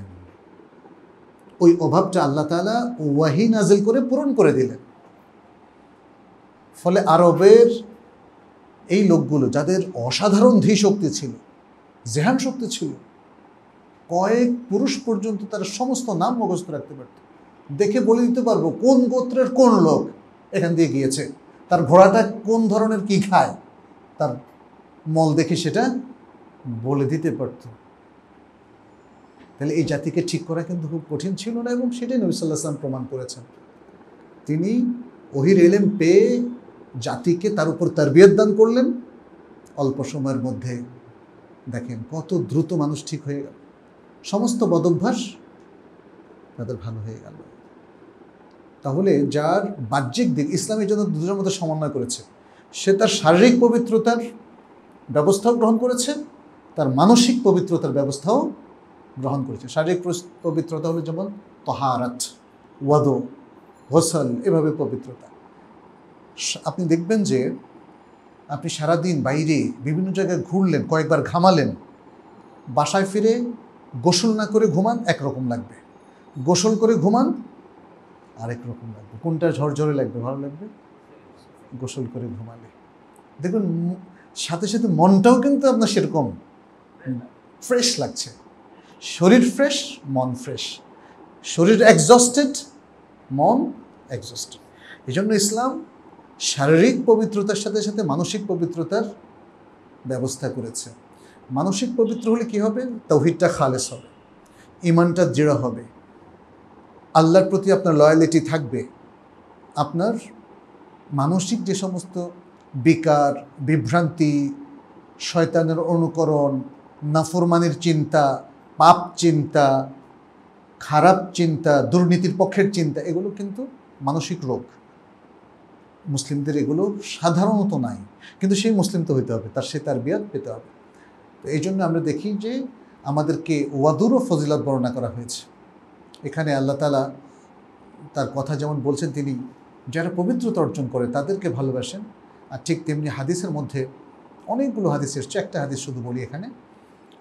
[SPEAKER 1] ওই অভাবটা আল্লাহ তালা ওয়াহি নাজিল করে পূরণ করে দিলেন ফলে আরবের এই লোকগুলো যাদের অসাধারণ ধী শক্তি ছিল জেহান শক্তি ছিল কয়েক পুরুষ পর্যন্ত তার সমস্ত নাম মুখস্থ রাখতে পারত দেখে বলে দিতে পারবো কোন গোত্রের কোন লোক এখান দিয়ে গিয়েছে তার ঘোড়াটা কোন ধরনের কি খায় তার মল দেখে সেটা বলে দিতে পারত তাহলে এই জাতিকে ঠিক করা কিন্তু খুব কঠিন ছিল না এবং সেটাই নবী প্রমাণ করেছেন তিনি ওহির এলেম পেয়ে জাতিকে তার উপর তারবিয়ত দান করলেন অল্প সময়ের মধ্যে দেখেন কত দ্রুত মানুষ ঠিক হয়ে গেল সমস্ত বদভ্যাস তাদের ভালো হয়ে গেল তাহলে যার বাহ্যিক দিক ইসলামের জন্য দুজনের মধ্যে সমন্বয় করেছে সে তার শারীরিক পবিত্রতার ব্যবস্থাও গ্রহণ করেছে তার মানসিক পবিত্রতার ব্যবস্থাও গ্রহণ করেছে শারীরিক পবিত্রতা হলো যেমন তহারাত ওয়াদ হোসল এভাবে পবিত্রতা আপনি দেখবেন যে আপনি সারাদিন বাইরে বিভিন্ন জায়গায় ঘুরলেন কয়েকবার ঘামালেন বাসায় ফিরে গোসল না করে ঘুমান একরকম লাগবে গোসল করে ঘুমান আরেক রকম লাগবে কোনটা ঝরঝরে লাগবে ভালো লাগবে গোসল করে ঘুমালে দেখুন সাথে সাথে মনটাও কিন্তু আপনার সেরকম ফ্রেশ লাগছে শরীর ফ্রেশ মন ফ্রেশ শরীর একজস্টেড মন একজস্টেড এই জন্য ইসলাম শারীরিক পবিত্রতার সাথে সাথে মানসিক পবিত্রতার ব্যবস্থা করেছে মানসিক পবিত্র হলে কী হবে তৌহিদটা খালেস হবে ইমানটা দৃঢ় হবে আল্লাহর প্রতি আপনার লয়ালিটি থাকবে আপনার মানসিক যে সমস্ত বিকার বিভ্রান্তি শয়তানের অনুকরণ নাফরমানের চিন্তা পাপ চিন্তা খারাপ চিন্তা দুর্নীতির পক্ষের চিন্তা এগুলো কিন্তু মানসিক রোগ মুসলিমদের এগুলো সাধারণত নাই কিন্তু সেই মুসলিম তো হইতে হবে তার সে তার বিয়াদ পেতে হবে এই জন্য আমরা দেখি যে আমাদেরকে ওয়াদুরও ফজিলত বর্ণনা করা হয়েছে এখানে আল্লাহ তালা তার কথা যেমন বলছেন তিনি যারা পবিত্রতা অর্জন করে তাদেরকে ভালোবাসেন আর ঠিক তেমনি হাদিসের মধ্যে অনেকগুলো হাদিস এসছে একটা হাদিস শুধু বলি এখানে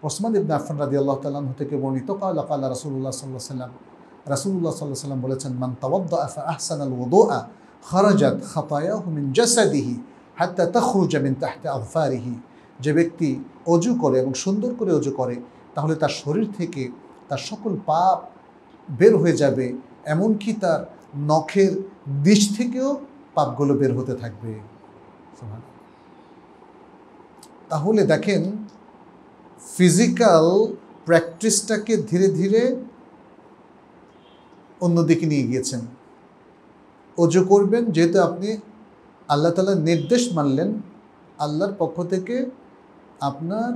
[SPEAKER 1] ওসমান ইবন আফান রাজি আল্লাহ তাল্লাহ থেকে বর্ণিত কাল কাল্লা রাসুল্লাহ সাল্লাহ সাল্লাম রাসুল্লাহ সাল্লাহ সাল্লাম বলেছেন মান তওয়াদ্দা আফা আহসান আল ওদো আ খরাজাত খাতায়া হুমিন জাসাদিহি হাত্তা তখরুজা মিন তাহতে আফারিহি যে ব্যক্তি অজু করে এবং সুন্দর করে অজু করে তাহলে তার শরীর থেকে তার সকল পাপ বের হয়ে যাবে এমনকি তার নখের বিষ থেকেও পাপগুলো বের হতে থাকবে তাহলে দেখেন ফিজিক্যাল প্র্যাকটিসটাকে ধীরে ধীরে অন্যদিকে নিয়ে গিয়েছেন অজু করবেন যেহেতু আপনি আল্লাহ তালা নির্দেশ মানলেন আল্লাহর পক্ষ থেকে আপনার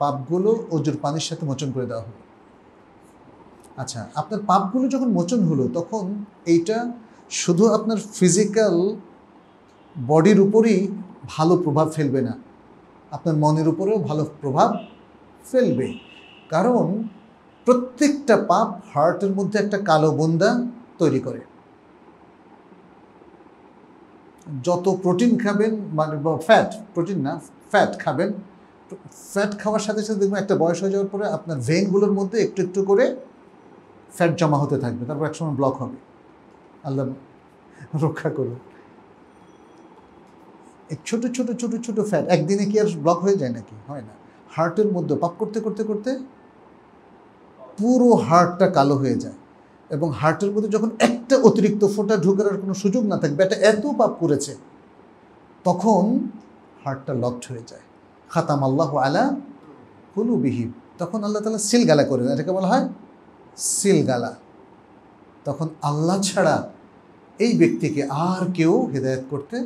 [SPEAKER 1] পাপগুলো অজুর পানির সাথে মোচন করে দেওয়া হলো আচ্ছা আপনার পাপগুলো যখন মোচন হলো তখন এইটা শুধু আপনার ফিজিক্যাল বডির উপরই ভালো প্রভাব ফেলবে না আপনার মনের উপরেও ভালো প্রভাব ফেলবে কারণ প্রত্যেকটা পাপ হার্টের মধ্যে একটা কালো বন্দা তৈরি করে যত প্রোটিন খাবেন মানে ফ্যাট প্রোটিন না ফ্যাট খাবেন ফ্যাট খাওয়ার সাথে সাথে দেখবেন একটা বয়স হয়ে যাওয়ার পরে আপনার ভেনগুলোর মধ্যে একটু একটু করে ফ্যাট জমা হতে থাকবে তারপর একসময় ব্লক হবে আল্লাহ রক্ষা করুন ছোট ছোট ছোট ছোট ফ্যাট একদিনে কি আর ব্লক হয়ে যায় নাকি হয় না হার্টের মধ্যে পাপ করতে করতে করতে পুরো হার্টটা কালো হয়ে যায় এবং হার্টের মধ্যে যখন একটা অতিরিক্ত ফোটা ঢুকার কোনো সুযোগ না থাকবে এটা এত পাপ করেছে তখন হার্টটা লকড হয়ে যায় খাতাম আল্লাহ আলা কুলুবিহিম তখন আল্লাহ তালা সিলগালা করে এটাকে বলা হয় সিলগালা তখন আল্লাহ ছাড়া এই ব্যক্তিকে আর কেউ হৃদায়ত করতে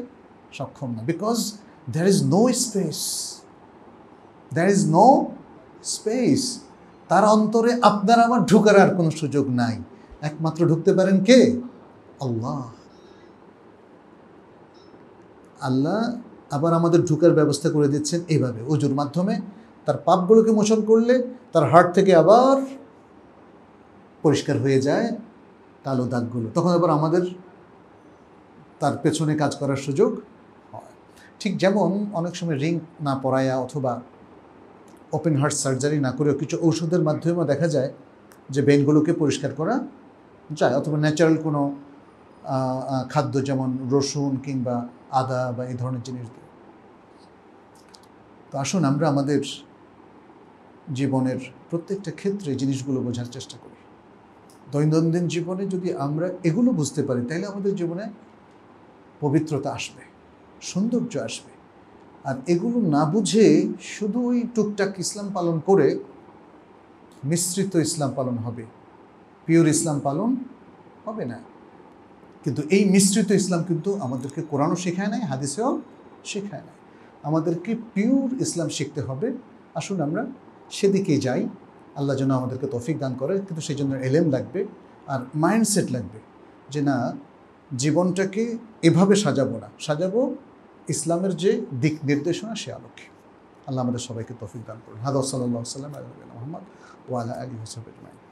[SPEAKER 1] সক্ষম না because there is no space there is no space তার অন্তরে আপনার আমার ঢুকার আর কোনো সুযোগ নাই একমাত্র ঢুকতে পারেন কে আল্লাহ আল্লাহ আবার আমাদের ঢুকার ব্যবস্থা করে দিচ্ছেন এইভাবে অজুর মাধ্যমে তার পাপগুলোকে মোচন করলে তার হার্ট থেকে আবার পরিষ্কার হয়ে যায় কালো দাগগুলো তখন আবার আমাদের তার পেছনে কাজ করার সুযোগ হয় ঠিক যেমন অনেক সময় রিং না পরায়া অথবা ওপেন হার্ট সার্জারি না করেও কিছু ঔষধের মাধ্যমেও দেখা যায় যে বেনগুলোকে পরিষ্কার করা যায় অথবা ন্যাচারাল কোনো খাদ্য যেমন রসুন কিংবা আদা বা এই ধরনের জিনিস দিয়ে তো আসুন আমরা আমাদের জীবনের প্রত্যেকটা ক্ষেত্রে জিনিসগুলো বোঝার চেষ্টা করি দৈনন্দিন জীবনে যদি আমরা এগুলো বুঝতে পারি তাহলে আমাদের জীবনে পবিত্রতা আসবে সৌন্দর্য আসবে আর এগুলো না বুঝে শুধু ওই টুকটাক ইসলাম পালন করে মিশ্রিত ইসলাম পালন হবে পিওর ইসলাম পালন হবে না কিন্তু এই মিশ্রিত ইসলাম কিন্তু আমাদেরকে কোরআনও শেখায় নাই হাদিসেও শেখায় নাই আমাদেরকে পিওর ইসলাম শিখতে হবে আসুন আমরা সেদিকে যাই আল্লাহ যেন আমাদেরকে তফিক দান করে কিন্তু সেই জন্য এলেম লাগবে আর মাইন্ডসেট লাগবে যে না জীবনটাকে এভাবে সাজাবো না সাজাবো ইসলামের যে দিক নির্দেশনা সে আলোকে আল্লাহ আমাদের সবাইকে তফিক দান করুন হাদ সাল্লাহ সাল্লাম আলী মোহাম্মদ ওয়ালা আলী হোসেন